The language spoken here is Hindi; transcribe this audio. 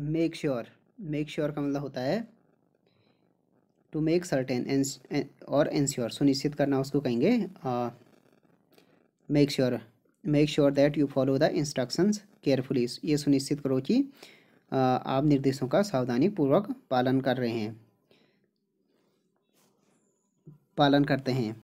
मेक श्योर मेक श्योर का मतलब होता है टू मेक सर्टेन और एनश्योर सुनिश्चित करना उसको कहेंगे make sure make sure that you follow the instructions carefully ये सुनिश्चित करो कि uh, आप निर्देशों का सावधानी पूर्वक पालन कर रहे हैं पालन करते हैं